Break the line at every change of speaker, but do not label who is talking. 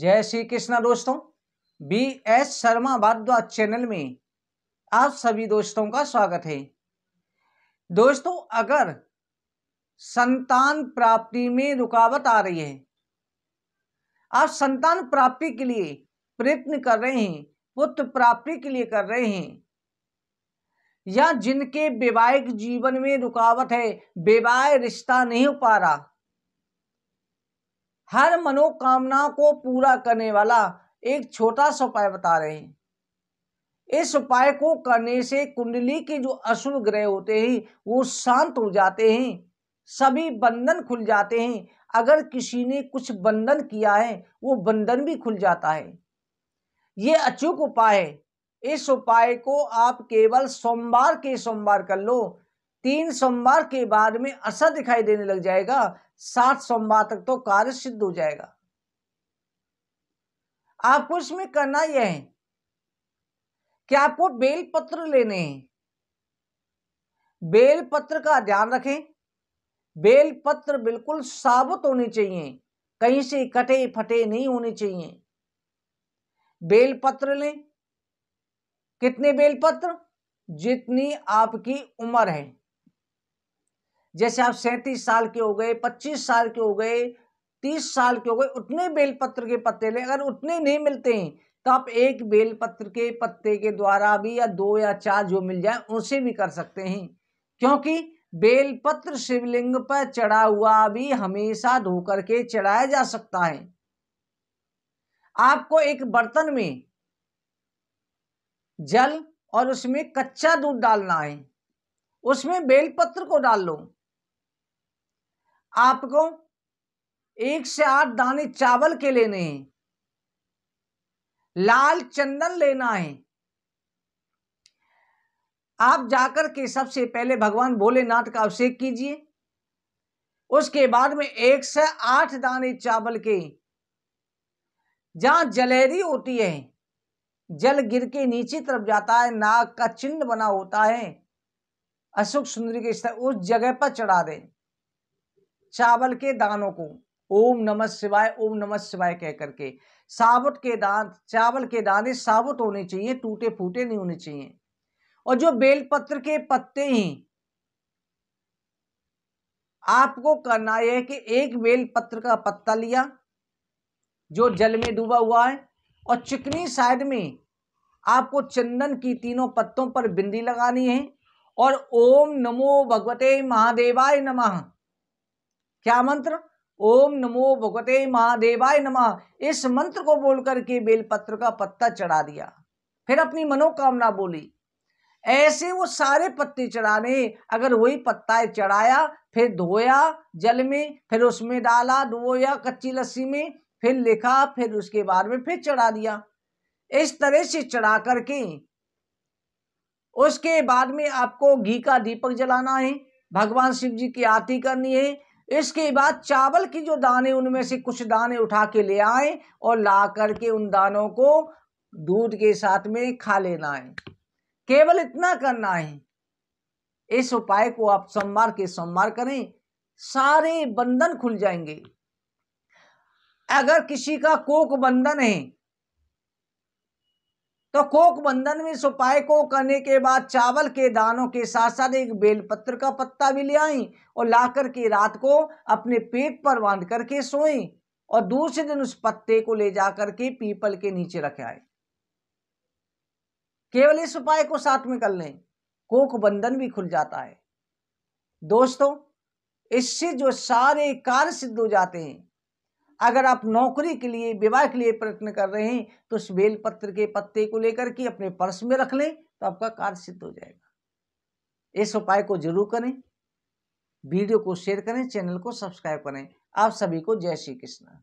जय श्री कृष्णा दोस्तों B S Sharma Bharadwaj channel में आप सभी दोस्तों का स्वागत है दोस्तों अगर संतान प्राप्ति में रुकावट आ रही है आप संतान प्राप्ति के लिए प्रयत्न कर रहे हैं पुत्र प्राप्ति के लिए कर रहे हैं या जिनके वैवाहिक जीवन में रुकावट है विवाह रिश्ता नहीं हो पा रहा हर मनोकामना को पूरा करने वाला एक छोटा सा उपाय बता रहे हैं इस उपाय को करने से कुंडली के जो अशुभ ग्रह होते हैं वो शांत हो जाते हैं सभी बंधन खुल जाते हैं अगर किसी ने कुछ बंधन किया है वो बंधन भी खुल जाता है ये अचूक उपाय है इस उपाय को आप केवल सोमवार के सोमवार कर लो तीन सोमवार के बाद में असर दिखाई देने लग जाएगा सात सोमवार तक तो कार्य सिद्ध हो जाएगा आपको इसमें करना यह है कि आपको बेलपत्र लेने हैं पत्र का ध्यान रखें बेलपत्र बिल्कुल साबुत होने चाहिए कहीं से कटे फटे नहीं होने चाहिए बेलपत्र लें कितने बेलपत्र जितनी आपकी उम्र है जैसे आप सैंतीस साल के हो गए पच्चीस साल के हो गए तीस साल के हो गए उतने बेलपत्र के पत्ते लें अगर उतने नहीं मिलते हैं तो आप एक बेलपत्र के पत्ते के द्वारा भी या दो या चार जो मिल जाए उनसे भी कर सकते हैं क्योंकि बेलपत्र शिवलिंग पर चढ़ा हुआ भी हमेशा धोकर के चढ़ाया जा सकता है आपको एक बर्तन में जल और उसमें कच्चा दूध डालना है उसमें बेलपत्र को डाल लो आपको एक से आठ दाने चावल के लेने हैं लाल चंदन लेना है आप जाकर के सबसे पहले भगवान भोलेनाथ का अभिषेक कीजिए उसके बाद में एक से आठ दाने चावल के जहां जलेरी होती है जल गिर के नीचे तरफ जाता है नाग का चिन्ह बना होता है अशोक सुंदरी के स्तर उस जगह पर चढ़ा दें चावल के दानों को ओम नमः शिवाय ओम नमः शिवाय कह करके साबुत के दांत चावल के दाने साबुत होने चाहिए टूटे फूटे नहीं होने चाहिए और जो बेलपत्र के पत्ते ही आपको करना यह कि एक बेलपत्र का पत्ता लिया जो जल में डूबा हुआ है और चिकनी साइड में आपको चंदन की तीनों पत्तों पर बिंदी लगानी है और ओम नमो भगवते महादेवाय नमः क्या मंत्र ओम नमो भगवते महादेवाय नमः इस मंत्र को बोल करके बेलपत्र का पत्ता चढ़ा दिया फिर अपनी मनोकामना बोली ऐसे वो सारे पत्ते चढ़ाने अगर वही पत्ता चढ़ाया फिर धोया जल में फिर उसमें डाला धोया कच्ची लस्सी में फिर लिखा फिर उसके बाद में फिर चढ़ा दिया इस तरह से चढ़ा करके उसके बाद में आपको घी का दीपक जलाना है भगवान शिव जी की आरती करनी है इसके बाद चावल की जो दाने उनमें से कुछ दाने उठा के ले आए और ला करके उन दानों को दूध के साथ में खा लेना है केवल इतना करना है इस उपाय को आप सोमवार के सोमवार करें सारे बंधन खुल जाएंगे अगर किसी का कोक बंधन है तो कोक बंधन में सुपाय को करने के बाद चावल के दानों के साथ साथ एक बेलपत्र का पत्ता भी ले आई और ला के रात को अपने पेट पर बांध करके सोए और दूसरे दिन उस पत्ते को ले जाकर के पीपल के नीचे रख आए केवल इस उपाय को साथ में कर लें कोक बंधन भी खुल जाता है दोस्तों इससे जो सारे कार्य सिद्ध हो जाते हैं अगर आप नौकरी के लिए विवाह के लिए प्रयत्न कर रहे हैं तो उस बेलपत्र के पत्ते को लेकर के अपने पर्स में रख लें तो आपका कार्य सिद्ध हो जाएगा इस उपाय को जरूर करें वीडियो को शेयर करें चैनल को सब्सक्राइब करें आप सभी को जय श्री कृष्ण